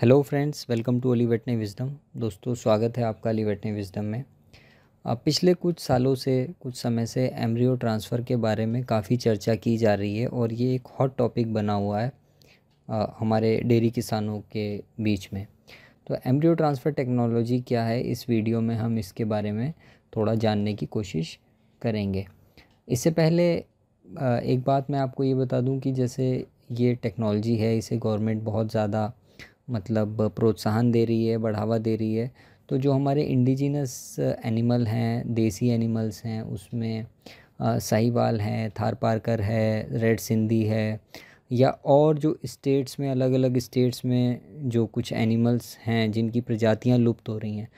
hello friends welcome to अलीवेटने wisdom दोस्तों स्वागत है आपका अलीवेटने विजडम में पिछले कुछ सालों से कुछ समय से एम्ब्रियो ट्रांसफ़र के बारे में काफ़ी चर्चा की जा रही है और ये एक हॉट टॉपिक बना हुआ है आ, हमारे डेयरी किसानों के बीच में तो एम्ब्रियो ट्रांसफ़र टेक्नोलॉजी क्या है इस वीडियो में हम इसके बारे में थोड़ा जानने की कोशिश करेंगे इससे पहले एक बात मैं आपको ये बता दूँ कि जैसे ये टेक्नोलॉजी है इसे गवर्नमेंट बहुत ज़्यादा मतलब प्रोत्साहन दे रही है बढ़ावा दे रही है तो जो हमारे इंडिजिनस एनिमल हैं देसी एनिमल्स हैं उसमें साहिवाल हैं थार पारकर है रेड सिंधी है या और जो स्टेट्स में अलग अलग स्टेट्स में जो कुछ एनिमल्स हैं जिनकी प्रजातियां लुप्त हो रही हैं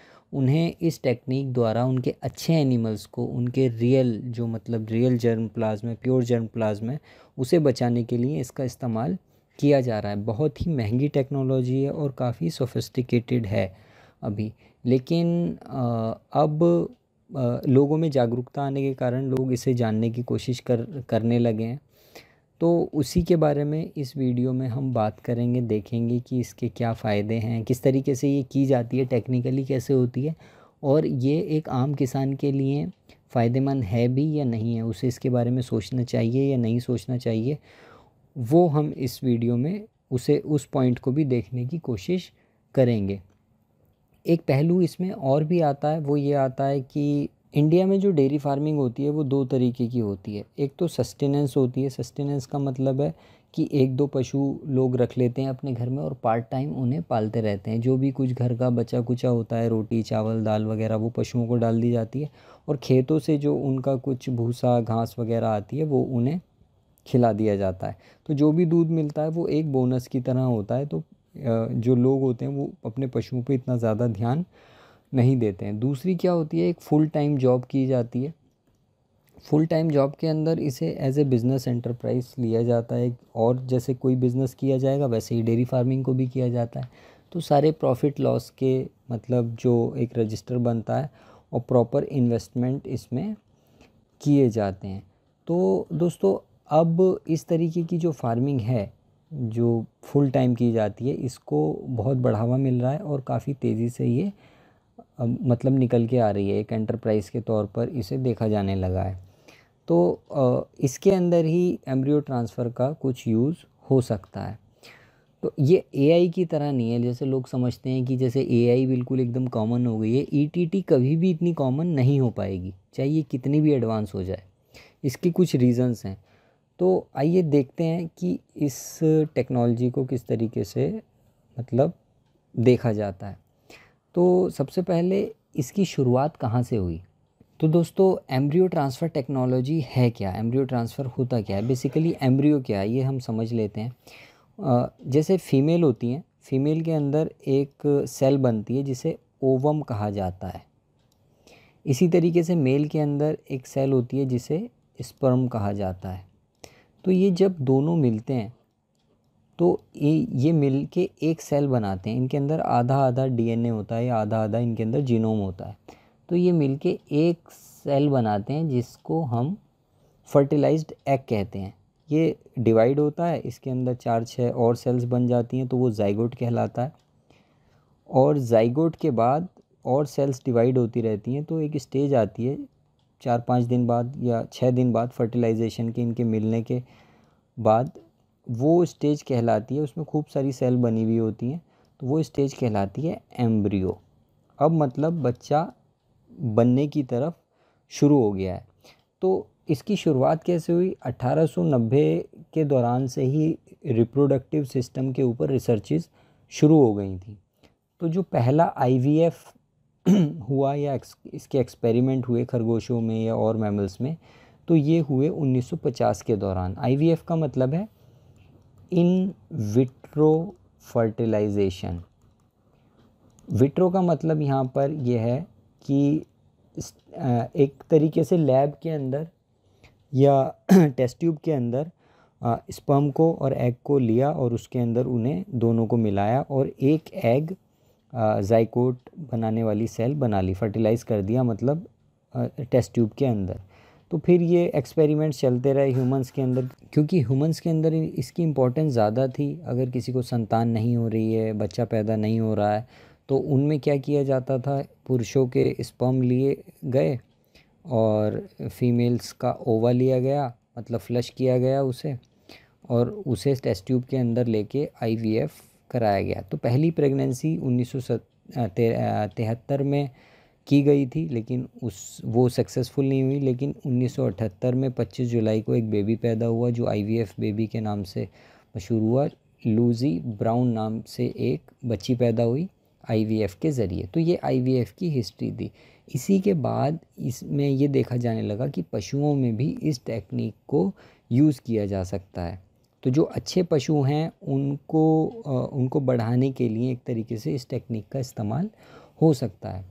उन्हें इस टेक्निक द्वारा उनके अच्छे एनिमल्स को उनके रियल जो मतलब real germplasm pure germplasm उसे बचाने के लिए इसका इस्तेमाल किया जा रहा है बहुत ही महंगी टेक्नोलॉजी है और काफ़ी सोफिस्टिकेटेड है अभी लेकिन अब लोगों में जागरूकता आने के कारण लोग इसे जानने की कोशिश कर करने लगे हैं तो उसी के बारे में इस वीडियो में हम बात करेंगे देखेंगे कि इसके क्या फ़ायदे हैं किस तरीके से ये की जाती है टेक्निकली कैसे होती है और ये एक आम किसान के लिए फ़ायदेमंद है भी या नहीं है उसे इसके बारे में सोचना चाहिए या नहीं सोचना चाहिए वो हम इस वीडियो में उसे उस पॉइंट को भी देखने की कोशिश करेंगे एक पहलू इसमें और भी आता है वो ये आता है कि इंडिया में जो डेयरी फार्मिंग होती है वो दो तरीके की होती है एक तो सस्टेनेंस होती है सस्टेनेंस का मतलब है कि एक दो पशु लोग रख लेते हैं अपने घर में और पार्ट टाइम उन्हें पालते रहते हैं जो भी कुछ घर का बचा कुचा होता है रोटी चावल दाल वगैरह वो पशुओं को डाल दी जाती है और खेतों से जो उनका कुछ भूसा घास वगैरह आती है वो उन्हें खिला दिया जाता है तो जो भी दूध मिलता है वो एक बोनस की तरह होता है तो जो लोग होते हैं वो अपने पशुओं पे इतना ज़्यादा ध्यान नहीं देते हैं दूसरी क्या होती है एक फुल टाइम जॉब की जाती है फुल टाइम जॉब के अंदर इसे एज ए बिज़नेस एंटरप्राइज लिया जाता है और जैसे कोई बिज़नेस किया जाएगा वैसे ही डेयरी फार्मिंग को भी किया जाता है तो सारे प्रॉफिट लॉस के मतलब जो एक रजिस्टर बनता है और प्रॉपर इन्वेस्टमेंट इसमें किए जाते हैं तो दोस्तों अब इस तरीके की जो फार्मिंग है जो फुल टाइम की जाती है इसको बहुत बढ़ावा मिल रहा है और काफ़ी तेज़ी से ये मतलब निकल के आ रही है एक एंटरप्राइज़ के तौर पर इसे देखा जाने लगा है तो इसके अंदर ही एम्ब्रियो ट्रांसफ़र का कुछ यूज़ हो सकता है तो ये एआई की तरह नहीं है जैसे लोग समझते हैं कि जैसे एआई बिल्कुल एकदम कॉमन हो गई है ईटीटी e कभी भी इतनी कॉमन नहीं हो पाएगी चाहे ये कितनी भी एडवांस हो जाए इसके कुछ रीज़न्स हैं तो आइए देखते हैं कि इस टेक्नोलॉजी को किस तरीके से मतलब देखा जाता है तो सबसे पहले इसकी शुरुआत कहाँ से हुई तो दोस्तों एम्ब्रियो ट्रांसफ़र टेक्नोलॉजी है क्या एम्ब्रियो ट्रांसफ़र होता क्या है बेसिकली एम्ब्रियो क्या है ये हम समझ लेते हैं जैसे फ़ीमेल होती हैं फ़ीमेल के अंदर एक सेल बनती है जिसे ओवम कहा जाता है इसी तरीके से मेल के अंदर एक सेल होती है जिसे स्पर्म कहा जाता है तो ये जब दोनों मिलते हैं तो ये ये मिल के एक सेल बनाते हैं इनके अंदर आधा आधा डीएनए होता है या आधा आधा इनके अंदर जीनोम होता है तो ये मिल के एक सेल बनाते हैं जिसको हम फर्टिलाइज्ड एग कहते हैं ये डिवाइड होता है इसके अंदर चार छः और सेल्स बन जाती हैं तो वो जाइगोट कहलाता है और जाइगोट के बाद और सेल्स डिवाइड होती रहती हैं तो एक स्टेज आती है चार पाँच दिन बाद या छः दिन बाद फर्टिलाइजेशन के इनके मिलने के बाद वो स्टेज कहलाती है उसमें खूब सारी सेल बनी हुई होती हैं तो वो स्टेज कहलाती है एम्ब्रियो अब मतलब बच्चा बनने की तरफ शुरू हो गया है तो इसकी शुरुआत कैसे हुई 1890 के दौरान से ही रिप्रोडक्टिव सिस्टम के ऊपर रिसर्चेज शुरू हो गई थी तो जो पहला आईवीएफ हुआ या इसके एक्सपेरिमेंट हुए खरगोशों में या और मैमल्स में तो ये हुए 1950 के दौरान आईवीएफ का मतलब है इन विट्रो फर्टिलाइजेशन विट्रो का मतलब यहाँ पर यह है कि एक तरीके से लैब के अंदर या टेस्ट ट्यूब के अंदर स्पर्म को और एग को लिया और उसके अंदर उन्हें दोनों को मिलाया और एक एग जाइकोट बनाने वाली सेल बना ली फर्टिलाइज़ कर दिया मतलब टेस्ट ट्यूब के अंदर तो फिर ये एक्सपेरिमेंट्स चलते रहे ह्यूमंस के अंदर क्योंकि ह्यूमंस के अंदर इसकी इम्पोर्टेंस ज़्यादा थी अगर किसी को संतान नहीं हो रही है बच्चा पैदा नहीं हो रहा है तो उनमें क्या किया जाता था पुरुषों के स्पर्म लिए गए और फीमेल्स का ओवा लिया गया मतलब फ्लश किया गया उसे और उसे टेस्ट ट्यूब के अंदर लेके आईवीएफ कराया गया तो पहली प्रेगनेंसी उन्नीस तिहत्तर में की गई थी लेकिन उस वो सक्सेसफुल नहीं हुई लेकिन 1978 में 25 जुलाई को एक बेबी पैदा हुआ जो आईवीएफ बेबी के नाम से मशहूर हुआ लूजी ब्राउन नाम से एक बच्ची पैदा हुई आईवीएफ के ज़रिए तो ये आईवीएफ की हिस्ट्री थी इसी के बाद इसमें ये देखा जाने लगा कि पशुओं में भी इस टेक्निक को यूज़ किया जा सकता है तो जो अच्छे पशु हैं उनको उनको बढ़ाने के लिए एक तरीके से इस टेक्निक का इस्तेमाल हो सकता है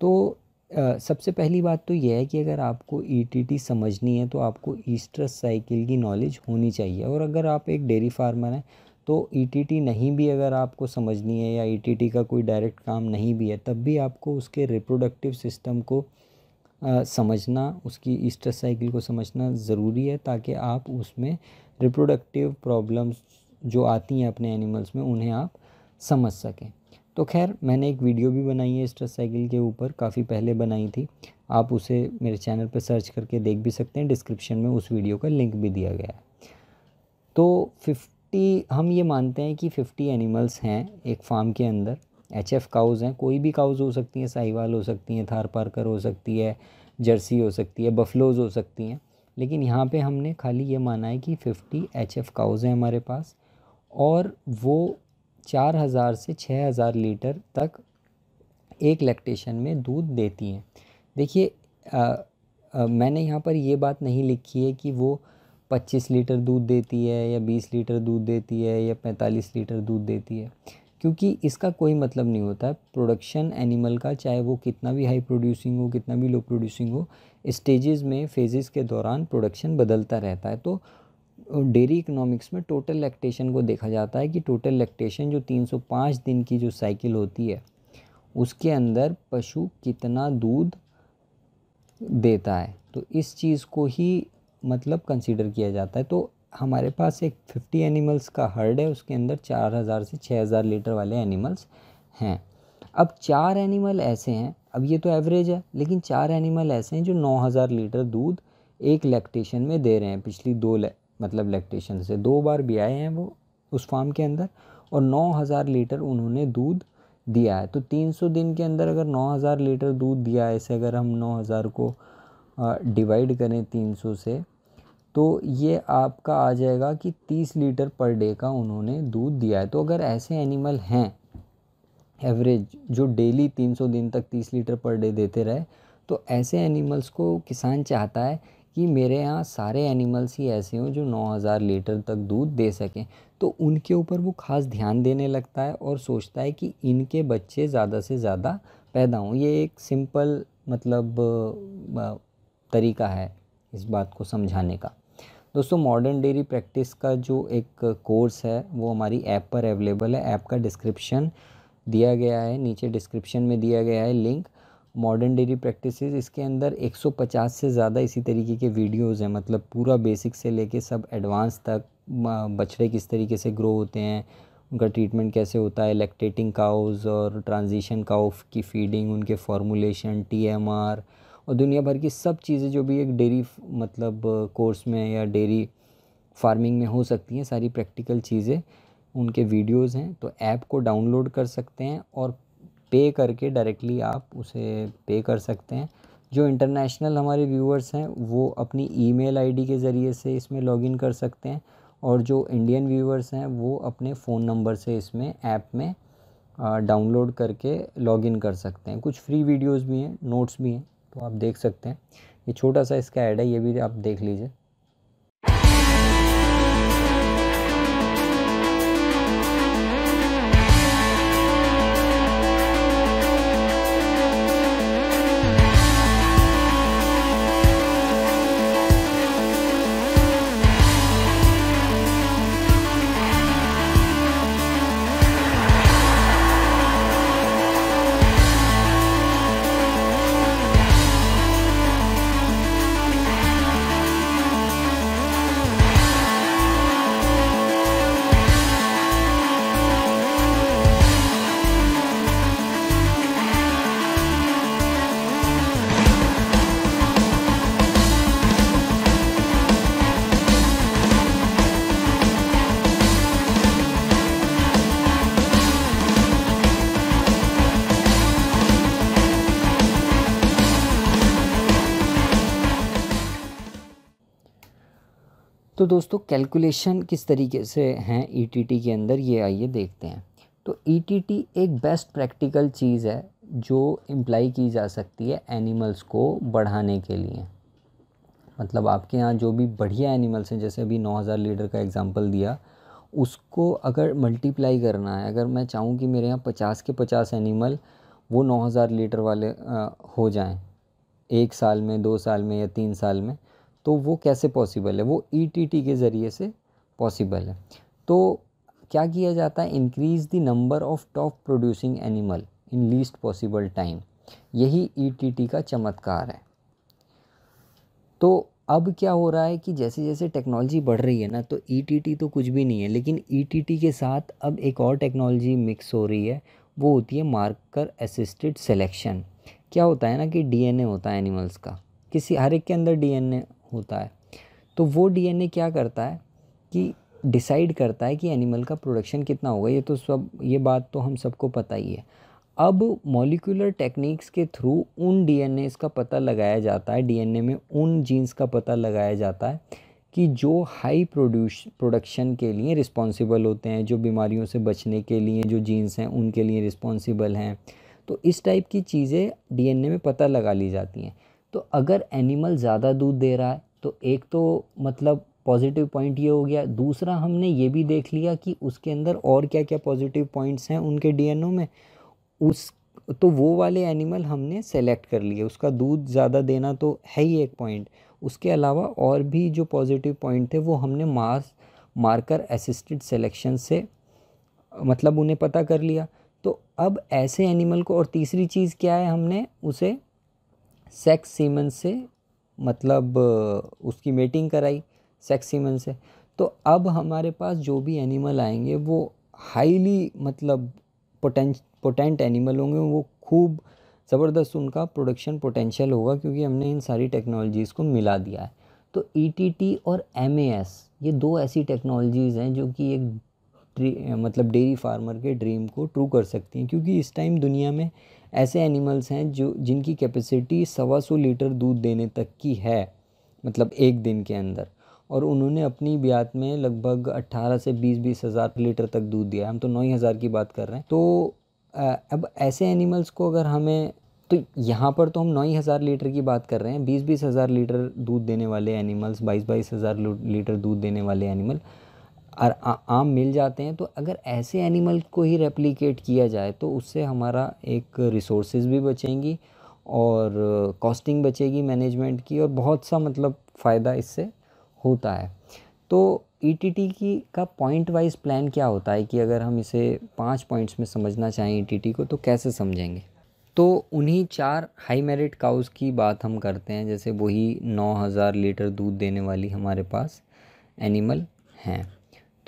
तो सबसे पहली बात तो यह है कि अगर आपको ईटीटी e समझनी है तो आपको ईस्ट्रस साइकिल की नॉलेज होनी चाहिए और अगर आप एक डेयरी फार्मर हैं तो ईटीटी e नहीं भी अगर आपको समझनी है या ईटीटी e का कोई डायरेक्ट काम नहीं भी है तब भी आपको उसके रिप्रोडक्टिव सिस्टम को समझना उसकी ईस्टर साइकिल को समझना ज़रूरी है ताकि आप उसमें रिप्रोडक्टिव प्रॉब्लम्स जो आती हैं अपने एनिमल्स में उन्हें आप समझ सकें तो खैर मैंने एक वीडियो भी बनाई है स्ट्रेस साइकिल के ऊपर काफ़ी पहले बनाई थी आप उसे मेरे चैनल पर सर्च करके देख भी सकते हैं डिस्क्रिप्शन में उस वीडियो का लिंक भी दिया गया है तो फिफ्टी हम ये मानते हैं कि फिफ्टी एनिमल्स हैं एक फार्म के अंदर एच एफ काउज़ हैं कोई भी काउज़ हो सकती हैं साहिवाल हो सकती हैं थार पारकर हो सकती है जर्सी हो सकती है बफलोज़ हो सकती हैं लेकिन यहाँ पे हमने खाली ये माना है कि फ़िफ्टी एच एफ़ काउज़ हैं हमारे पास और वो चार हज़ार से छः हज़ार लीटर तक एक लैक्टेशन में दूध देती हैं देखिए मैंने यहाँ पर ये बात नहीं लिखी है कि वो पच्चीस लीटर दूध देती है या बीस लीटर दूध देती है या पैंतालीस लीटर दूध देती है क्योंकि इसका कोई मतलब नहीं होता है प्रोडक्शन एनिमल का चाहे वो कितना भी हाई प्रोड्यूसिंग हो कितना भी लो प्रोड्यूसिंग हो स्टेजेस में फेजेस के दौरान प्रोडक्शन बदलता रहता है तो डेयरी इकोनॉमिक्स में टोटल लैक्टेशन को देखा जाता है कि टोटल लैक्टेशन जो 305 दिन की जो साइकिल होती है उसके अंदर पशु कितना दूध देता है तो इस चीज़ को ही मतलब कंसिडर किया जाता है तो हमारे पास एक फिफ्टी एनिमल्स का हर्ड है उसके अंदर चार हज़ार से छः हज़ार लीटर वाले एनिमल्स हैं अब चार एनिमल ऐसे हैं अब ये तो एवरेज है लेकिन चार एनिमल ऐसे हैं जो नौ हज़ार लीटर दूध एक लैक्टेशन में दे रहे हैं पिछली दो ले, मतलब लैक्टेशन से दो बार भी आए हैं वो उस फार्म के अंदर और नौ हज़ार लीटर उन्होंने दूध दिया है तो तीन सौ दिन के अंदर अगर नौ हज़ार लीटर दूध दिया है ऐसे अगर हम नौ हज़ार को डिवाइड करें तीन सौ से तो ये आपका आ जाएगा कि 30 लीटर पर डे का उन्होंने दूध दिया है तो अगर ऐसे एनिमल हैं एवरेज जो डेली 300 दिन तक 30 लीटर पर डे देते रहे तो ऐसे एनिमल्स को किसान चाहता है कि मेरे यहाँ सारे एनिमल्स ही ऐसे हों जो 9000 लीटर तक दूध दे सकें तो उनके ऊपर वो खास ध्यान देने लगता है और सोचता है कि इनके बच्चे ज़्यादा से ज़्यादा पैदा हों ये एक सिंपल मतलब तरीका है इस बात को समझाने का दोस्तों मॉडर्न डेयरी प्रैक्टिस का जो एक कोर्स है वो हमारी ऐप पर अवेलेबल है ऐप का डिस्क्रिप्शन दिया गया है नीचे डिस्क्रिप्शन में दिया गया है लिंक मॉडर्न डेयरी प्रैक्टिस इसके अंदर 150 से ज़्यादा इसी तरीके के वीडियोज़ हैं मतलब पूरा बेसिक से लेके सब एडवांस तक बछड़े किस तरीके से ग्रो होते हैं उनका ट्रीटमेंट कैसे होता है लैक्टेटिंग काउज़ और ट्रांजिशन काउफ की फीडिंग उनके फॉर्मूलेशन टी और दुनिया भर की सब चीज़ें जो भी एक डेरी मतलब कोर्स में या डेरी फार्मिंग में हो सकती हैं सारी प्रैक्टिकल चीज़ें उनके वीडियोस हैं तो ऐप को डाउनलोड कर सकते हैं और पे करके डायरेक्टली आप उसे पे कर सकते हैं जो इंटरनेशनल हमारे व्यूअर्स हैं वो अपनी ईमेल आईडी के ज़रिए से इसमें लॉगिन कर सकते हैं और जो इंडियन व्यूअर्स हैं वो अपने फ़ोन नंबर से इसमें ऐप में डाउनलोड करके लॉगिन कर सकते हैं कुछ फ्री वीडियोस भी हैं नोट्स भी हैं तो आप देख सकते हैं ये छोटा सा इसका ऐड है ये भी आप देख लीजिए दोस्तों कैलकुलेशन किस तरीके से हैं ईटीटी e के अंदर ये आइए देखते हैं तो ईटीटी e एक बेस्ट प्रैक्टिकल चीज़ है जो इम्प्लाई की जा सकती है एनिमल्स को बढ़ाने के लिए मतलब आपके यहाँ जो भी बढ़िया एनिमल्स हैं जैसे अभी 9000 लीटर का एग्जांपल दिया उसको अगर मल्टीप्लाई करना है अगर मैं चाहूँ कि मेरे यहाँ पचास के पचास एनिमल वो नौ हज़ार लीटर वाले आ, हो जाएं एक साल में दो साल में या तीन साल में तो वो कैसे पॉसिबल है वो ई e के ज़रिए से पॉसिबल है तो क्या किया जाता है increase the number of top producing animal in least possible time यही ई e का चमत्कार है तो अब क्या हो रहा है कि जैसे जैसे टेक्नोलॉजी बढ़ रही है ना तो ई e तो कुछ भी नहीं है लेकिन ई के साथ अब एक और टेक्नोलॉजी मिक्स हो रही है वो होती है मार्कर असिस्टेड सिलेक्शन क्या होता है ना कि डीएनए होता है एनिमल्स का किसी हर एक के अंदर डीएनए होता है तो वो डीएनए क्या करता है कि डिसाइड करता है कि एनिमल का प्रोडक्शन कितना होगा ये तो सब ये बात तो हम सबको पता ही है अब मॉलिकुलर टेक्निक्स के थ्रू उन डीएनए का पता लगाया जाता है डीएनए में उन जीन्स का पता लगाया जाता है कि जो हाई प्रोड्यूस प्रोडक्शन के लिए रिस्पॉन्सिबल होते हैं जो बीमारियों से बचने के लिए जो जीन्स हैं उनके लिए रिस्पॉन्सिबल हैं तो इस टाइप की चीज़ें डीएनए में पता लगा ली जाती हैं तो अगर एनिमल ज़्यादा दूध दे रहा है तो एक तो मतलब पॉजिटिव पॉइंट ये हो गया दूसरा हमने ये भी देख लिया कि उसके अंदर और क्या क्या पॉजिटिव पॉइंट्स हैं उनके डीएनओ में उस तो वो वाले एनिमल हमने सेलेक्ट कर लिए उसका दूध ज़्यादा देना तो है ही एक पॉइंट उसके अलावा और भी जो पॉजिटिव पॉइंट थे वो हमने मार्स मार्कर असिस्टेड सेलेक्शन से मतलब उन्हें पता कर लिया तो अब ऐसे एनिमल को और तीसरी चीज़ क्या है हमने उसे सेक्स सीमन से मतलब उसकी मेटिंग कराई सेक्स सीमन से तो अब हमारे पास जो भी एनिमल आएंगे वो हाईली मतलब पोटें पोटेंट एनिमल होंगे वो खूब ज़बरदस्त उनका प्रोडक्शन पोटेंशियल होगा क्योंकि हमने इन सारी टेक्नोलॉजीज़ को मिला दिया है तो ई e और एम ये दो ऐसी टेक्नोलॉजीज़ हैं जो कि एक मतलब डेयरी फार्मर के ड्रीम को ट्रू कर सकती हैं क्योंकि इस टाइम दुनिया में ऐसे एनिमल्स हैं जो जिनकी कैपेसिटी सवा सौ लीटर दूध देने तक की है मतलब एक दिन के अंदर और उन्होंने अपनी ब्यात में लगभग अट्ठारह से बीस बीस हज़ार लीटर तक दूध दिया हम तो नौ हज़ार की बात कर रहे हैं तो अब ऐसे एनिमल्स को अगर हमें तो यहाँ पर तो हम नौ हज़ार लीटर की बात कर रहे हैं बीस बीस हज़ार लीटर दूध देने वाले एनिमल्स बाईस बाईस हज़ार लीटर दूध देने वाले एनिमल आम मिल जाते हैं तो अगर ऐसे एनिमल को ही रेप्लिकेट किया जाए तो उससे हमारा एक रिसोर्सेज भी बचेंगी और कॉस्टिंग बचेगी मैनेजमेंट की और बहुत सा मतलब फ़ायदा इससे होता है तो ई e की का पॉइंट वाइज प्लान क्या होता है कि अगर हम इसे पाँच पॉइंट्स में समझना चाहें ई e को तो कैसे समझेंगे तो उन्हीं चार हाई मेरिट काउस की बात हम करते हैं जैसे वही नौ हज़ार लीटर दूध देने वाली हमारे पास एनिमल हैं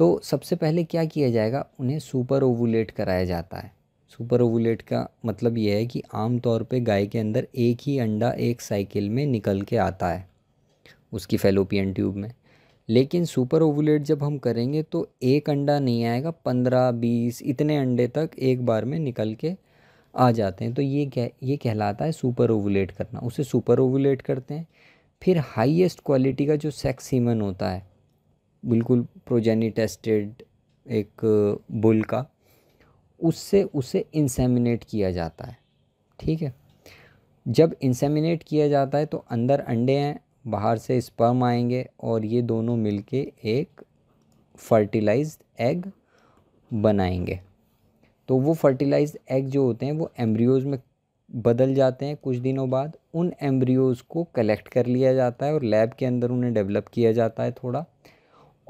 तो सबसे पहले क्या किया जाएगा उन्हें सुपर ओवुलेट कराया जाता है सुपर ओवुलेट का मतलब यह है कि आम तौर पे गाय के अंदर एक ही अंडा एक साइकिल में निकल के आता है उसकी फेलोपियन ट्यूब में लेकिन सुपर ओवुलेट जब हम करेंगे तो एक अंडा नहीं आएगा पंद्रह बीस इतने अंडे तक एक बार में निकल के आ जाते हैं तो ये कह ये कहलाता है सुपर ओवुलेट करना उसे सुपर ओवुलेट करते हैं फिर हाईएस्ट क्वालिटी का जो सेक्स सीमन होता है बिल्कुल प्रोजेनी टेस्टेड एक बुल का उससे उसे इंसेमिनेट किया जाता है ठीक है जब इंसेमिनेट किया जाता है तो अंदर अंडे हैं बाहर से स्पर्म आएंगे और ये दोनों मिलके एक फर्टिलाइज्ड एग बनाएंगे तो वो फर्टिलाइज्ड एग जो होते हैं वो एम्ब्रियोज में बदल जाते हैं कुछ दिनों बाद उन एम्ब्रियोज़ को कलेक्ट कर लिया जाता है और लैब के अंदर उन्हें डेवलप किया जाता है थोड़ा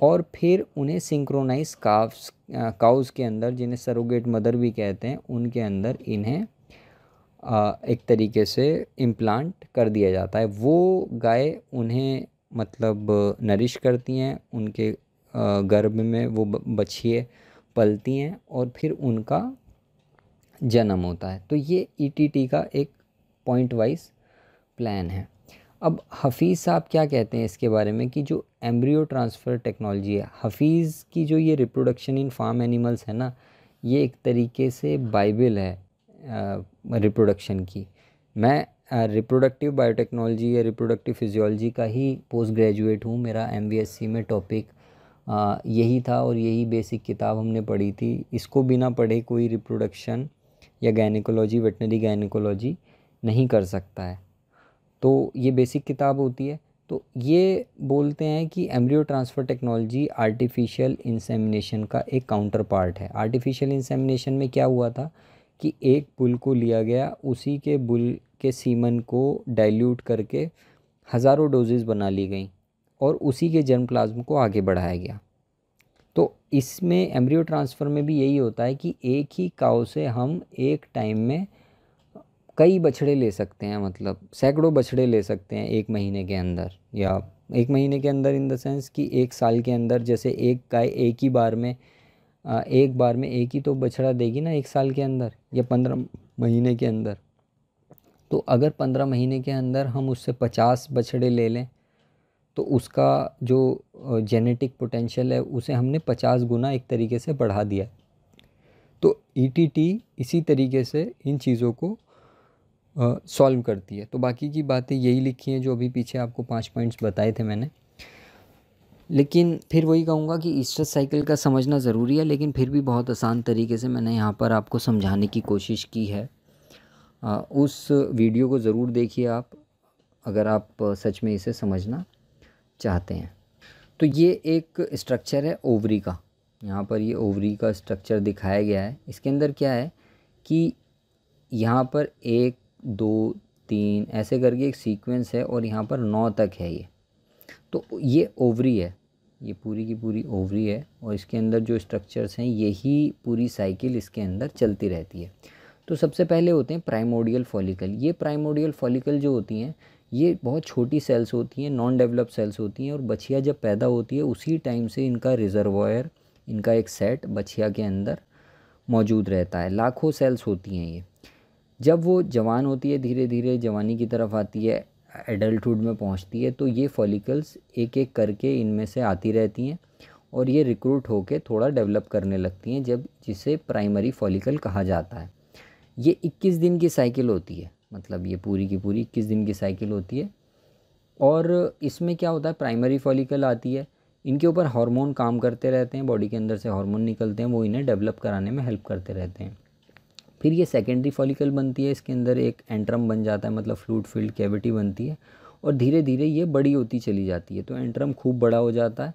और फिर उन्हें सिंक्रोनाइज काव्स काउस के अंदर जिन्हें सरोगेट मदर भी कहते हैं उनके अंदर इन्हें आ, एक तरीके से इम्प्लांट कर दिया जाता है वो गाय उन्हें मतलब नरिश करती हैं उनके गर्भ में वो बछिए पलती हैं और फिर उनका जन्म होता है तो ये ईटीटी e का एक पॉइंट वाइज प्लान है अब हफीज़ साहब क्या कहते हैं इसके बारे में कि जो एम्ब्रियो ट्रांसफ़र टेक्नोलॉजी है हफीज़ की जो ये रिप्रोडक्शन इन फार्म एनिमल्स है ना ये एक तरीके से बाइबल है रिप्रोडक्शन की मैं रिप्रोडक्टिव बायोटेक्नोलॉजी या रिप्रोडक्टिव फिजियोलॉजी का ही पोस्ट ग्रेजुएट हूँ मेरा एम में टॉपिक यही था और यही बेसिक किताब हमने पढ़ी थी इसको बिना पढ़े कोई रिप्रोडक्शन या गायनिकोलॉजी वेटनरी गायनिकोलॉजी नहीं कर सकता है तो ये बेसिक किताब होती है तो ये बोलते हैं कि embryo transfer technology artificial insemination का एक काउंटर पार्ट है आर्टिफिशियल इंसेमिनेशन में क्या हुआ था कि एक बुल को लिया गया उसी के बुल के सीमन को डाइल्यूट करके हज़ारों डोजेज़ बना ली गई और उसी के जर्म प्लाज्म को आगे बढ़ाया गया तो इसमें एम्ब्रियो ट्रांसफ़र में भी यही होता है कि एक ही काउ से हम एक टाइम में कई बछड़े ले सकते हैं मतलब सैकड़ों बछड़े ले सकते हैं एक महीने के अंदर या एक महीने के अंदर इन द सेंस कि एक साल के अंदर जैसे एक गाय एक ही बार में एक बार में एक ही तो बछड़ा देगी ना एक साल के अंदर या पंद्रह महीने के अंदर तो अगर पंद्रह महीने के अंदर हम उससे पचास बछड़े ले लें तो उसका जो जेनेटिक पोटेंशियल है उसे हमने पचास गुना एक तरीके से बढ़ा दिया तो ई e इसी तरीके से इन चीज़ों को सॉल्व करती है तो बाकी की बातें यही लिखी हैं जो अभी पीछे आपको पाँच पॉइंट्स बताए थे मैंने लेकिन फिर वही कहूँगा कि ईस्टर साइकिल का समझना ज़रूरी है लेकिन फिर भी बहुत आसान तरीके से मैंने यहाँ पर आपको समझाने की कोशिश की है आ, उस वीडियो को ज़रूर देखिए आप अगर आप सच में इसे समझना चाहते हैं तो ये एक स्ट्रक्चर है ओवरी का यहाँ पर ये ओवरी का स्ट्रक्चर दिखाया गया है इसके अंदर क्या है कि यहाँ पर एक दो तीन ऐसे करके एक सीक्वेंस है और यहाँ पर नौ तक है ये तो ये ओवरी है ये पूरी की पूरी ओवरी है और इसके अंदर जो स्ट्रक्चर्स हैं यही पूरी साइकिल इसके अंदर चलती रहती है तो सबसे पहले होते हैं प्राइमोडियल फॉलिकल ये प्राइमोडियल फॉलिकल जो होती हैं ये बहुत छोटी सेल्स होती हैं नॉन डेवलप सेल्स होती हैं और बछिया जब पैदा होती है उसी टाइम से इनका रिजर्वायर इनका एक सेट बछिया के अंदर मौजूद रहता है लाखों सेल्स होती हैं ये जब वो जवान होती है धीरे धीरे जवानी की तरफ आती है एडल्टुड में पहुंचती है तो ये फॉलिकल्स एक एक करके इनमें से आती रहती हैं और ये रिक्रूट होके थोड़ा डेवलप करने लगती हैं जब जिसे प्राइमरी फॉलिकल कहा जाता है ये 21 दिन की साइकिल होती है मतलब ये पूरी की पूरी 21 दिन की साइकिल होती है और इसमें क्या होता है प्राइमरी फॉलिकल आती है इनके ऊपर हार्मोन काम करते रहते हैं बॉडी के अंदर से हार्मोन निकलते हैं वो इन्हें डेवलप कराने में हेल्प करते रहते हैं फिर ये सेकेंडरी फॉलिकल बनती है इसके अंदर एक एंट्रम बन जाता है मतलब फ्लूड फील्ड कैविटी बनती है और धीरे धीरे ये बड़ी होती चली जाती है तो एंट्रम खूब बड़ा हो जाता है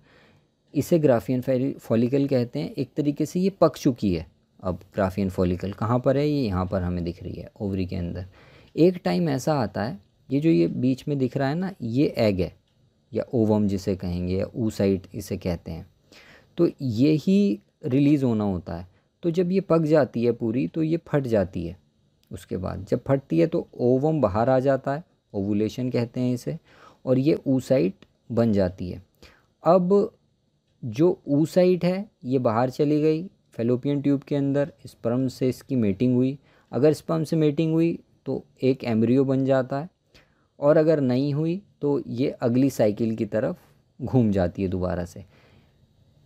इसे ग्राफियन फॉलिकल कहते हैं एक तरीके से ये पक चुकी है अब ग्राफियन फॉलिकल कहाँ पर है ये यहाँ पर हमें दिख रही है ओवरी के अंदर एक टाइम ऐसा आता है ये जो ये बीच में दिख रहा है ना ये एग है या ओवम जिसे कहेंगे या ऊसाइट इसे कहते हैं तो ये ही रिलीज़ होना होता है तो जब ये पक जाती है पूरी तो ये फट जाती है उसके बाद जब फटती है तो ओवम बाहर आ जाता है ओवुलेशन कहते हैं इसे और ये ऊसाइट बन जाती है अब जो ऊसाइट है ये बाहर चली गई फेलोपियन ट्यूब के अंदर स्पर्म से इसकी मेटिंग हुई अगर स्पर्म से मेटिंग हुई तो एक एम्ब्रियो बन जाता है और अगर नहीं हुई तो ये अगली साइकिल की तरफ घूम जाती है दोबारा से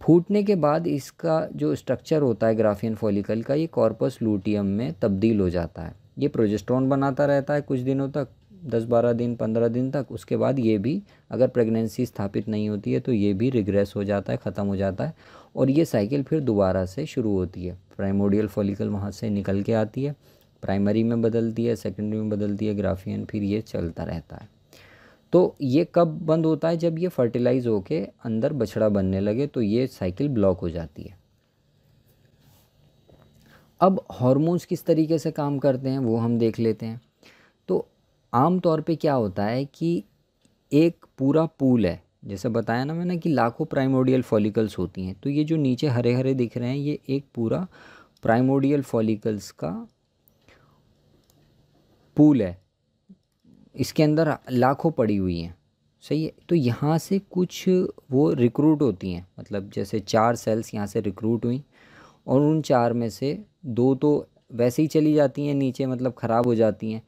फूटने के बाद इसका जो स्ट्रक्चर होता है ग्राफियन फॉलिकल का ये कॉर्पस लूटियम में तब्दील हो जाता है ये प्रोजेस्ट्रॉन बनाता रहता है कुछ दिनों तक दस बारह दिन पंद्रह दिन तक उसके बाद ये भी अगर प्रेगनेंसी स्थापित नहीं होती है तो ये भी रिग्रेस हो जाता है ख़त्म हो जाता है और ये साइकिल फिर दोबारा से शुरू होती है प्राइमोडियल फॉलिकल वहाँ से निकल के आती है प्राइमरी में बदलती है सेकेंडरी में बदलती है ग्राफियन फिर ये चलता रहता है तो ये कब बंद होता है जब ये फर्टिलाइज़ होके अंदर बछड़ा बनने लगे तो ये साइकिल ब्लॉक हो जाती है अब हॉर्मोन्स किस तरीके से काम करते हैं वो हम देख लेते हैं तो आम तौर पे क्या होता है कि एक पूरा पूल है जैसे बताया ना मैंने कि लाखों प्राइमोडियल फॉलिकल्स होती हैं तो ये जो नीचे हरे हरे दिख रहे हैं ये एक पूरा प्राइमोडियल फॉलिकल्स का पूल है इसके अंदर लाखों पड़ी हुई हैं सही है तो यहाँ से कुछ वो रिक्रूट होती हैं मतलब जैसे चार सेल्स यहाँ से रिक्रूट हुई और उन चार में से दो तो वैसे ही चली जाती हैं नीचे मतलब ख़राब हो जाती हैं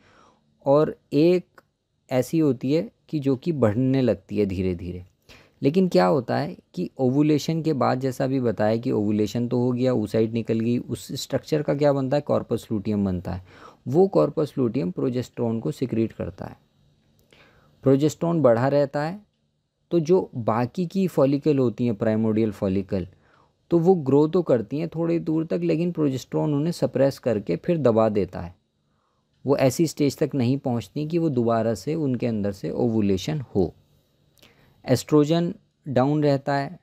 और एक ऐसी होती है कि जो कि बढ़ने लगती है धीरे धीरे लेकिन क्या होता है कि ओवुलेशन के बाद जैसा भी बताया कि ओवुलेशन तो हो गया ऊसाइड निकल गई उस स्ट्रक्चर का क्या बनता है कॉर्पस लूटियम बनता है वो कॉर्पस लूटियम प्रोजेस्ट्रॉन को सिक्रीट करता है प्रोजेस्ट्रॉन बढ़ा रहता है तो जो बाकी की फॉलिकल होती हैं प्राइमोडियल फॉलिकल तो वो ग्रो तो करती हैं थोड़ी दूर तक लेकिन प्रोजेस्ट्रॉन उन्हें सप्रेस करके फिर दबा देता है वो ऐसी स्टेज तक नहीं पहुंचती कि वो दोबारा से उनके अंदर से ओवुलेशन हो एस्ट्रोजन डाउन रहता है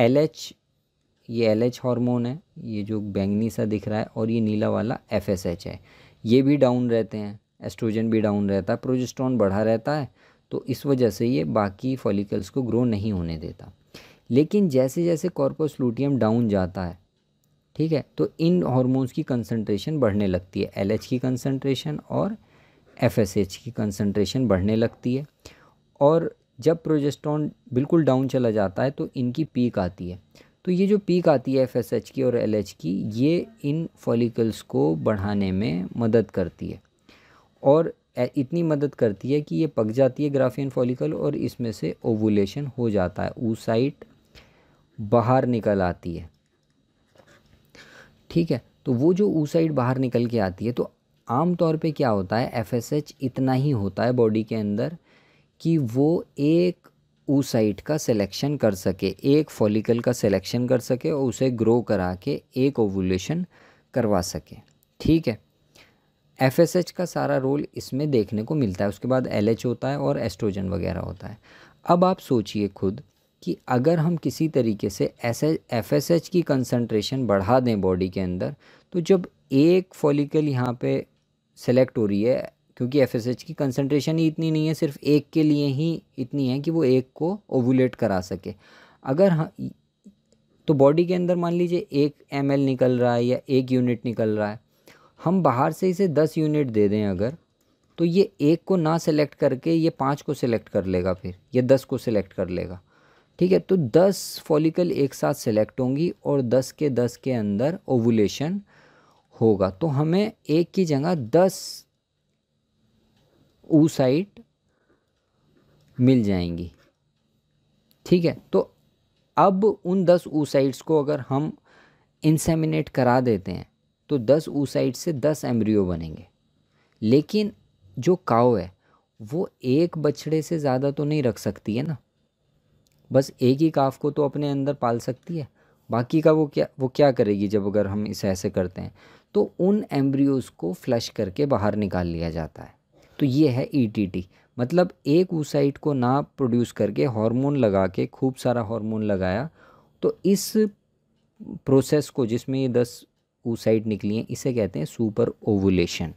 एल एच ये एल एच हार्मोन है ये जो बैंगनी सा दिख रहा है और ये नीला वाला एफ एस एच है ये भी डाउन रहते हैं एस्ट्रोजन भी डाउन रहता है प्रोजेस्ट्रॉन बढ़ा रहता है तो इस वजह से ये बाकी फॉलिकल्स को ग्रो नहीं होने देता लेकिन जैसे जैसे कॉर्पस लूटियम डाउन जाता है ठीक है तो इन हॉर्मोन्स की कंसनट्रेशन बढ़ने लगती है एल की कंसनट्रेशन और एफ की कंसनट्रेशन बढ़ने लगती है और जब प्रोजेस्ट्रॉन बिल्कुल डाउन चला जाता है तो इनकी पीक आती है तो ये जो पीक आती है एफ की और एल की ये इन फॉलिकल्स को बढ़ाने में मदद करती है और इतनी मदद करती है कि ये पक जाती है ग्राफियन फॉलिकल और इसमें से ओवुलेशन हो जाता है ऊसाइट बाहर निकल आती है ठीक है तो वो जो ऊसाइट बाहर निकल के आती है तो आम तौर पे क्या होता है एफएसएच इतना ही होता है बॉडी के अंदर कि वो एक साइट का सिलेक्शन कर सके एक फॉलिकल का सिलेक्शन कर सके और उसे ग्रो करा के एक ओवुलेशन करवा सके ठीक है एफ एस एच का सारा रोल इसमें देखने को मिलता है उसके बाद एल एच होता है और एस्ट्रोजन वगैरह होता है अब आप सोचिए खुद कि अगर हम किसी तरीके से एफ एस एच की कंसनट्रेशन बढ़ा दें बॉडी के अंदर तो जब एक फॉलिकल यहाँ पे सेलेक्ट हो रही है क्योंकि एफ की कंसनट्रेशन ही इतनी नहीं है सिर्फ एक के लिए ही इतनी है कि वो एक को ओवुलेट करा सके अगर हाँ तो बॉडी के अंदर मान लीजिए एक एम निकल रहा है या एक यूनिट निकल रहा है हम बाहर से इसे दस यूनिट दे दें अगर तो ये एक को ना सेलेक्ट करके ये पाँच को सिलेक्ट कर लेगा फिर ये दस को सिलेक्ट कर लेगा ठीक है तो दस फॉलिकल एक साथ सेलेक्ट होंगी और दस के दस के अंदर ओवुलेशन होगा तो हमें एक की जगह दस ऊसाइट साइट मिल जाएंगी ठीक है तो अब उन दस ऊसाइट्स साइट्स को अगर हम इंसेमिनेट करा देते हैं तो दस ऊसाइट साइट से दस एम्ब्रियो बनेंगे लेकिन जो काओ है वो एक बछड़े से ज़्यादा तो नहीं रख सकती है ना बस एक ही काफ को तो अपने अंदर पाल सकती है बाकी का वो क्या वो क्या करेगी जब अगर हम इसे ऐसे करते हैं तो उन एम्ब्रियोज़ को फ्लश करके बाहर निकाल लिया जाता है तो ये है ईटीटी e मतलब एक ऊसाइट को ना प्रोड्यूस करके हार्मोन लगा के खूब सारा हार्मोन लगाया तो इस प्रोसेस को जिसमें ये दस ऊसाइट निकली हैं इसे कहते हैं सुपर ओवुलेशन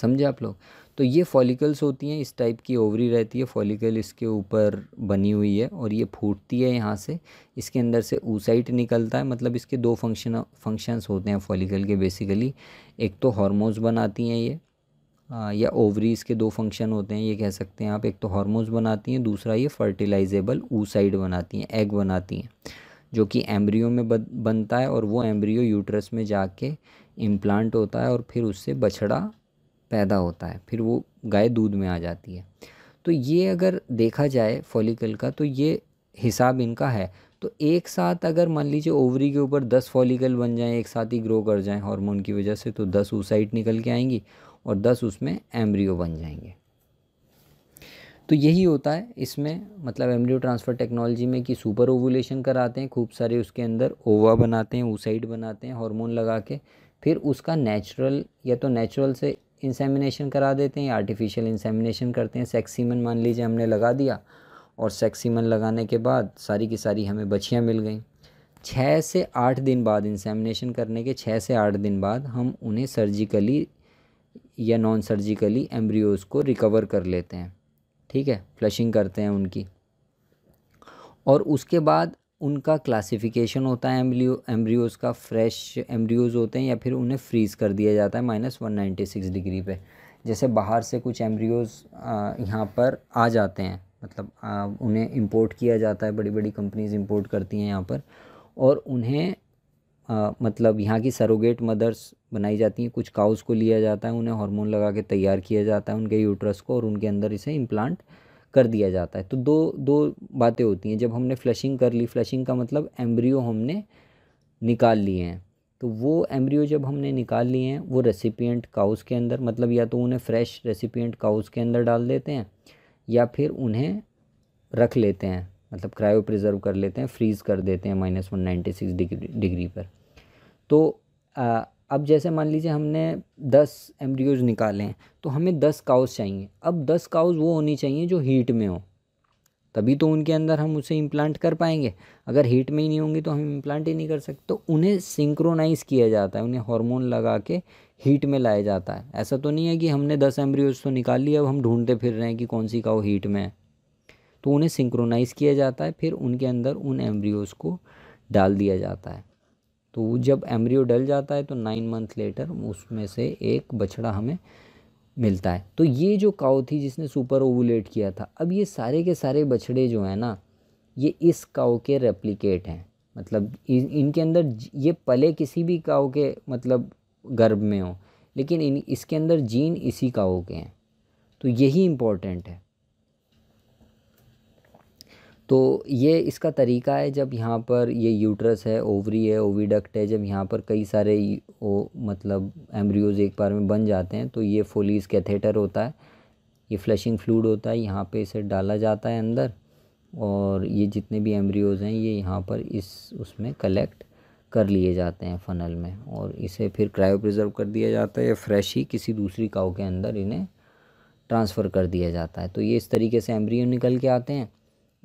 समझे आप लोग तो ये फॉलिकल्स होती हैं इस टाइप की ओवरी रहती है फॉलिकल इसके ऊपर बनी हुई है और ये फूटती है यहाँ से इसके अंदर से ऊसाइट निकलता है मतलब इसके दो फंक्शन फंक्शंस होते हैं फॉलिकल के बेसिकली एक तो हॉर्मोन्स बनाती हैं ये हाँ, या ओवरीज़ के दो फंक्शन होते हैं ये कह सकते हैं आप एक तो हार्मोन्स बनाती हैं दूसरा ये फर्टिलाइजेबल ऊसाइड बनाती हैं एग बनाती हैं जो कि एम्ब्रियो में बनता है और वो एम्ब्रियो यूट्रस में जाके इम्प्लांट होता है और फिर उससे बछड़ा पैदा होता है फिर वो गाय दूध में आ जाती है तो ये अगर देखा जाए फॉलिकल का तो ये हिसाब इनका है तो एक साथ अगर मान लीजिए ओवरी के ऊपर दस फॉलिकल बन जाएँ एक साथ ही ग्रो कर जाएँ हॉर्मोन की वजह से तो दस ऊसाइट निकल के आएंगी और दस उसमें एम्ब्रियो बन जाएंगे तो यही होता है इसमें मतलब एम्ब्रियो ट्रांसफ़र टेक्नोलॉजी में कि सुपर ओवुलेशन कराते हैं खूब सारे उसके अंदर ओवा बनाते हैं ओसाइड बनाते हैं हार्मोन लगा के फिर उसका नेचुरल या तो नेचुरल से इंसेमिनेशन करा देते हैं या आर्टिफिशियल इंसेमिनेशन करते हैं सेक्सीमन मान लीजिए हमने लगा दिया और सेक्सीमन लगाने के बाद सारी की सारी हमें बछियाँ मिल गई छः से आठ दिन बाद इंसेमिनेशन करने के छः से आठ दिन बाद हम उन्हें सर्जिकली या नॉन सर्जिकली एम्ब्रियोज़ को रिकवर कर लेते हैं ठीक है फ्लशिंग करते हैं उनकी और उसके बाद उनका क्लासिफिकेशन होता है एम्ब्रियो एम्ब्रियोज़ का फ्रेश एम्ब्रियोज़ होते हैं या फिर उन्हें फ्रीज़ कर दिया जाता है minus one ninety six degree पे जैसे बाहर से कुछ एम्ब्रियोज़ यहाँ पर आ जाते हैं मतलब आ, उन्हें इंपोर्ट किया जाता है बड़ी बड़ी कंपनीज़ इंपोर्ट करती हैं यहाँ पर और उन्हें आ, मतलब यहाँ की सरोगेट मदर्स बनाई जाती हैं कुछ काउस को लिया जाता है उन्हें हार्मोन लगा के तैयार किया जाता है उनके यूट्रस को और उनके अंदर इसे इम्प्लांट कर दिया जाता है तो दो दो बातें होती हैं जब हमने फ्लशिंग कर ली फ्लशिंग का मतलब एम्ब्रियो हमने निकाल लिए हैं तो वो एम्ब्रियो जब हमने निकाल लिए हैं वो रेसिपिएंट काउस के अंदर मतलब या तो उन्हें फ्रेश रेसिपियंट काउस के अंदर डाल देते हैं या फिर उन्हें रख लेते हैं मतलब क्रायो प्रिजर्व कर लेते हैं फ्रीज़ कर देते हैं minus one ninety six degree degree पर तो आ, अब जैसे मान लीजिए हमने दस एम्ब्रियोज निकाले हैं तो हमें दस काउस चाहिए अब दस काउस वो होनी चाहिए जो हीट में हो तभी तो उनके अंदर हम उसे इम्प्लांट कर पाएंगे अगर हीट में ही नहीं होंगे तो हम इम्प्लांट ही नहीं कर सकते तो उन्हें सिंक्रोनाइज़ किया जाता है उन्हें हार्मोन लगा के हीट में लाया जाता है ऐसा तो नहीं है कि हमने दस एम्ब्रियोज तो निकाल लिया अब हम ढूंढते फिर रहे हैं कि कौन सी काउ हीट में है तो उन्हें सिंक्रोनाइज़ किया जाता है फिर उनके अंदर उन एम्ब्रियोज़ को डाल दिया जाता है तो जब एमरियो डल जाता है तो नाइन मंथ लेटर उसमें से एक बछड़ा हमें मिलता है तो ये जो काउ थी जिसने सुपर ओवुलेट किया था अब ये सारे के सारे बछड़े जो हैं ना ये इस काउ के रेप्लिकेट हैं मतलब इन, इनके अंदर ये पले किसी भी काउ के मतलब गर्भ में हो लेकिन इन इसके अंदर जीन इसी काउ के हैं तो यही इम्पोर्टेंट है तो ये इसका तरीका है जब यहाँ पर ये यूट्रस है ओवरी है ओविडक्ट है जब यहाँ पर कई सारे ओ मतलब एम्ब्रियोज एक बार में बन जाते हैं तो ये फोलीस कैथेटर होता है ये फ्लशिंग फ्लूड होता है यहाँ पे इसे डाला जाता है अंदर और ये जितने भी एम्ब्रियोज़ हैं ये यहाँ पर इस उसमें कलेक्ट कर लिए जाते हैं फ़नल में और इसे फिर क्रायो प्रिजर्व कर दिया जाता है या फ्रेश ही किसी दूसरी काउ के अंदर इन्हें ट्रांसफ़र कर दिया जाता है तो ये इस तरीके से एम्ब्रियो निकल के आते हैं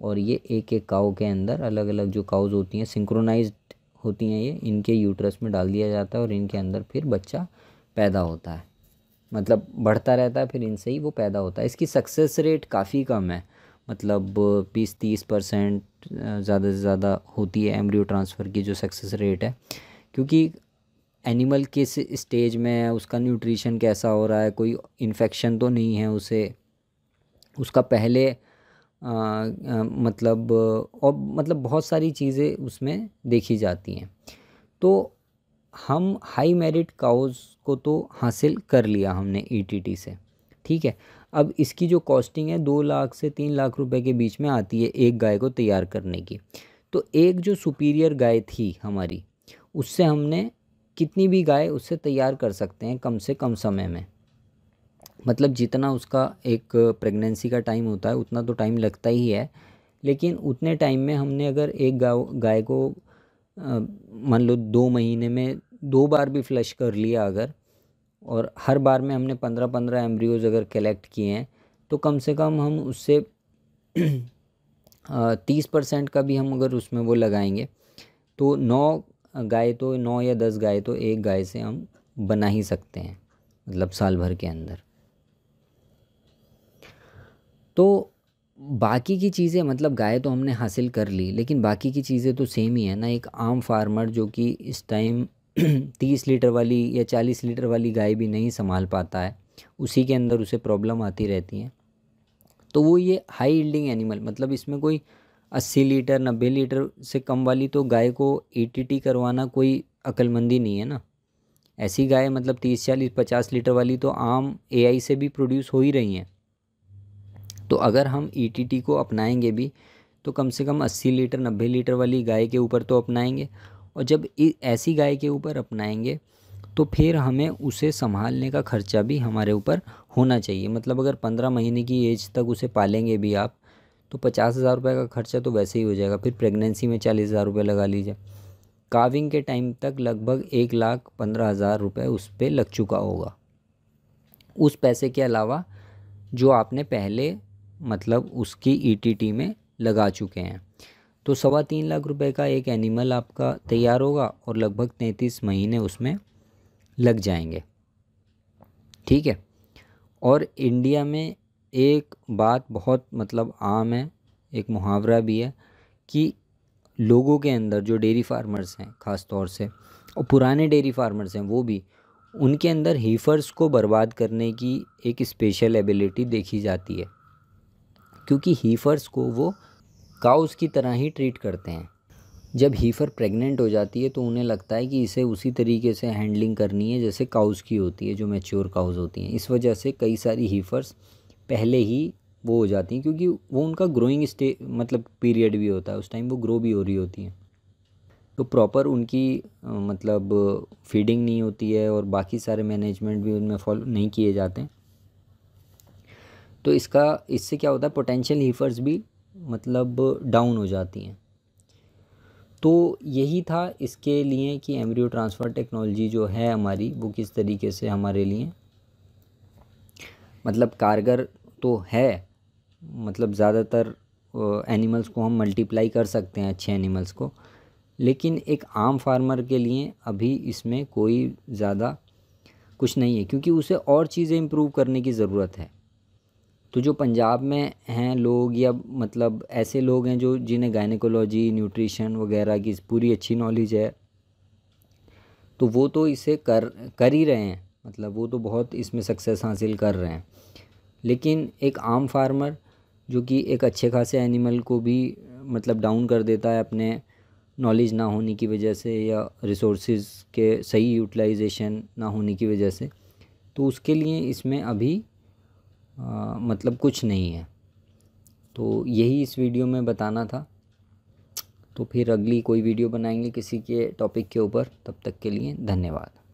और ये एक एक काऊ के अंदर अलग अलग जो काउज होती हैं सिंक्रोनाइज होती हैं ये इनके यूट्रस में डाल दिया जाता है और इनके अंदर फिर बच्चा पैदा होता है मतलब बढ़ता रहता है फिर इनसे ही वो पैदा होता है इसकी सक्सेस रेट काफ़ी कम है मतलब बीस तीस परसेंट ज़्यादा से ज़्यादा होती है एम्ब्रियो ट्रांसफ़र की जो सक्सेस रेट है क्योंकि एनिमल किस स्टेज में है उसका न्यूट्रिशन कैसा हो रहा है कोई इन्फेक्शन तो नहीं है उसे उसका पहले मतलब और मतलब बहुत सारी चीज़ें उसमें देखी जाती हैं तो हम हाई मेरिट काउज को तो हासिल कर लिया हमने ईटीटी e से ठीक है अब इसकी जो कॉस्टिंग है दो लाख से तीन लाख रुपए के बीच में आती है एक गाय को तैयार करने की तो एक जो सुपीरियर गाय थी हमारी उससे हमने कितनी भी गाय उससे तैयार कर सकते हैं कम से कम समय में मतलब जितना उसका एक प्रेगनेंसी का टाइम होता है उतना तो टाइम लगता ही है लेकिन उतने टाइम में हमने अगर एक गाय गाय को मान लो दो महीने में दो बार भी फ्लश कर लिया अगर और हर बार में हमने पंद्रह पंद्रह एम्ब्रियोज अगर कलेक्ट किए हैं तो कम से कम हम उससे तीस परसेंट का भी हम अगर उसमें वो लगाएंगे तो नौ गाय तो नौ या दस गाय तो एक गाय से हम बना ही सकते हैं मतलब साल भर के अंदर तो बाकी की चीज़ें मतलब गाय तो हमने हासिल कर ली लेकिन बाकी की चीज़ें तो सेम ही है ना एक आम फार्मर जो कि इस टाइम तीस लीटर वाली या चालीस लीटर वाली गाय भी नहीं संभाल पाता है उसी के अंदर उसे प्रॉब्लम आती रहती है तो वो ये हाई इल्डिंग एनिमल मतलब इसमें कोई अस्सी लीटर नब्बे लीटर से कम वाली तो गाय को ए टी करवाना कोई अक्लमंदी नहीं है ना ऐसी गाय मतलब तीस चालीस पचास लीटर वाली तो आम ए से भी प्रोड्यूस हो ही रही हैं तो अगर हम ई e को अपनाएंगे भी तो कम से कम 80 लीटर 90 लीटर वाली गाय के ऊपर तो अपनाएंगे और जब ऐसी गाय के ऊपर अपनाएंगे तो फिर हमें उसे संभालने का खर्चा भी हमारे ऊपर होना चाहिए मतलब अगर पंद्रह महीने की एज तक उसे पालेंगे भी आप तो पचास हज़ार रुपये का खर्चा तो वैसे ही हो जाएगा फिर प्रेगनेंसी में चालीस हज़ार रुपये लगा लीजिए काविंग के टाइम तक लगभग एक लाख पंद्रह हज़ार रुपये उस पर लग चुका होगा उस पैसे के अलावा जो आपने पहले मतलब उसकी ईटीटी e में लगा चुके हैं तो सवा तीन लाख रुपए का एक एनिमल आपका तैयार होगा और लगभग तैंतीस महीने उसमें लग जाएंगे ठीक है और इंडिया में एक बात बहुत मतलब आम है एक मुहावरा भी है कि लोगों के अंदर जो डेयरी फार्मर्स हैं ख़ास तौर से और पुराने डेयरी फार्मर्स हैं वो भी उनके अंदर हीफर्स को बर्बाद करने की एक स्पेशल एबिलिटी देखी जाती है क्योंकि हीफ़र्स को वो काउस की तरह ही ट्रीट करते हैं जब हीफ़र प्रेग्नेंट हो जाती है तो उन्हें लगता है कि इसे उसी तरीके से हैंडलिंग करनी है जैसे काउस की होती है जो मैच्योर काउस होती हैं इस वजह से कई सारी हीफ़र्स पहले ही वो हो जाती हैं क्योंकि वो उनका ग्रोइंग स्टे मतलब पीरियड भी होता है उस टाइम वो ग्रो भी हो रही होती हैं तो प्रॉपर उनकी मतलब फीडिंग नहीं होती है और बाकी सारे मैनेजमेंट भी उनमें फॉलो नहीं किए जाते हैं तो इसका इससे क्या होता है पोटेंशियल हीफर्स भी मतलब डाउन हो जाती हैं तो यही था इसके लिए कि एम्ब्रियो ट्रांसफ़र टेक्नोलॉजी जो है हमारी वो किस तरीके से हमारे लिए मतलब कारगर तो है मतलब ज़्यादातर एनिमल्स को हम मल्टीप्लाई कर सकते हैं अच्छे एनिमल्स को लेकिन एक आम फार्मर के लिए अभी इसमें कोई ज़्यादा कुछ नहीं है क्योंकि उसे और चीज़ें इम्प्रूव करने की ज़रूरत है तो जो पंजाब में हैं लोग या मतलब ऐसे लोग हैं जो जिन्हें गायनिकोलॉजी न्यूट्रिशन वगैरह की पूरी अच्छी नॉलेज है तो वो तो इसे कर कर ही रहे हैं मतलब वो तो बहुत इसमें सक्सेस हासिल कर रहे हैं लेकिन एक आम फार्मर जो कि एक अच्छे खासे एनिमल को भी मतलब डाउन कर देता है अपने नॉलेज ना होने की वजह से या रिसोर्स के सही यूटिलाइजेशन ना होने की वजह से तो उसके लिए इसमें अभी आ, मतलब कुछ नहीं है तो यही इस वीडियो में बताना था तो फिर अगली कोई वीडियो बनाएंगे किसी के टॉपिक के ऊपर तब तक के लिए धन्यवाद